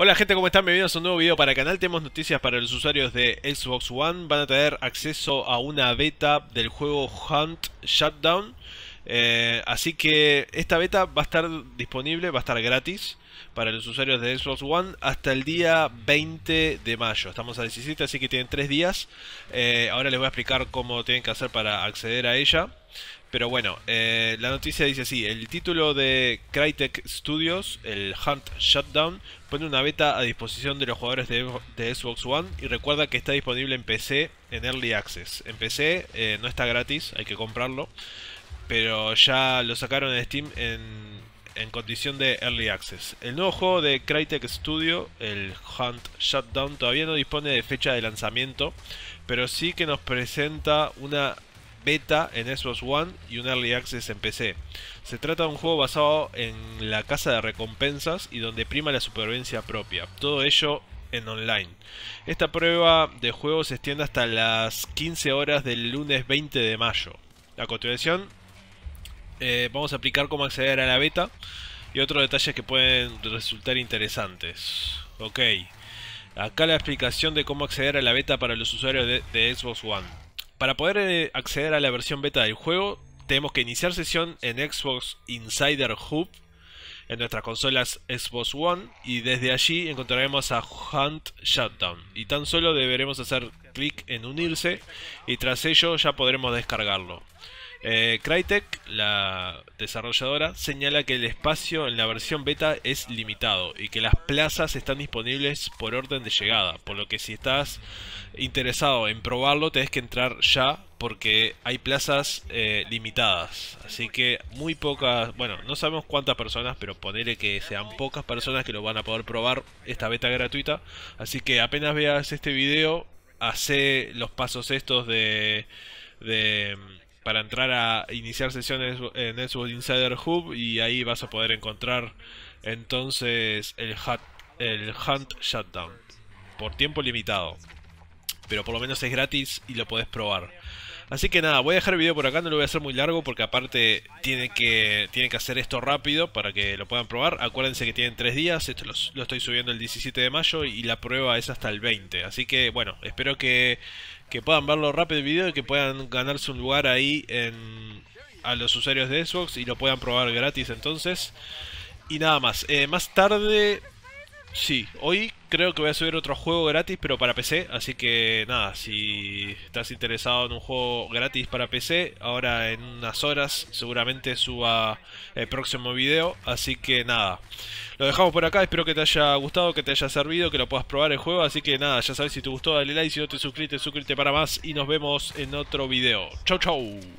Hola gente, ¿cómo están? Bienvenidos a un nuevo video para el canal. Tenemos noticias para los usuarios de Xbox One. Van a tener acceso a una beta del juego Hunt Shutdown. Eh, así que esta beta va a estar disponible, va a estar gratis para los usuarios de Xbox One hasta el día 20 de mayo. Estamos a 17, así que tienen 3 días. Eh, ahora les voy a explicar cómo tienen que hacer para acceder a ella. Pero bueno, eh, la noticia dice así, el título de Crytek Studios, el Hunt Shutdown, pone una beta a disposición de los jugadores de, Xbox One y recuerda que está disponible en PC en Early Access. En PC eh, no está gratis, hay que comprarlo, pero ya lo sacaron en Steam en, en condición de Early Access. El nuevo juego de Crytek Studio, el Hunt Shutdown, todavía no dispone de fecha de lanzamiento, pero sí que nos presenta una beta en Xbox One y un Early Access en PC. Se trata de un juego basado en la casa de recompensas y donde prima la supervivencia propia. Todo ello en online. Esta prueba de juego se extiende hasta las 15 horas del lunes 20 de mayo. A continuación, eh, vamos a aplicar cómo acceder a la beta y otros detalles que pueden resultar interesantes. Ok, acá la explicación de cómo acceder a la beta para los usuarios de, de Xbox One. Para poder eh, acceder a la versión beta del juego, tenemos que iniciar sesión en Xbox Insider Hub en nuestras consolas Xbox One y desde allí encontraremos a Hunt Shutdown y tan solo deberemos hacer clic en unirse y tras ello ya podremos descargarlo. Eh, Crytek, la desarrolladora, señala que el espacio en la versión beta es limitado y que las plazas están disponibles por orden de llegada, por lo que si estás interesado en probarlo tenés que entrar ya porque hay plazas eh, limitadas, así que muy pocas, bueno, no sabemos cuántas personas, pero ponele que sean pocas personas que lo van a poder probar esta beta gratuita, así que apenas veas este video, hace los pasos estos de para entrar a iniciar sesiones en Xbox Insider Hub y ahí vas a poder encontrar entonces el, el Hunt Shutdown por tiempo limitado. Pero por lo menos es gratis y lo podés probar. Así que nada, voy a dejar el video por acá, no lo voy a hacer muy largo porque aparte tiene que, tiene que hacer esto rápido para que lo puedan probar. Acuérdense que tienen tres días, esto lo, estoy subiendo el 17 de mayo y la prueba es hasta el 20. Así que bueno, espero que, que puedan verlo rápido el video y que puedan ganarse un lugar ahí en, a los usuarios de Xbox y lo puedan probar gratis entonces. Y nada más, eh, más tarde Sí, hoy creo que voy a subir otro juego gratis, pero para PC. Así que nada, si estás interesado en un juego gratis para PC, ahora en unas horas seguramente suba el próximo video. Así que nada, lo dejamos por acá. Espero que te haya gustado, que te haya servido, que lo puedas probar el juego. Así que nada, ya sabes, si te gustó, dale like. Si no te suscribiste, suscríbete para más. Y nos vemos en otro video. Chau, chau.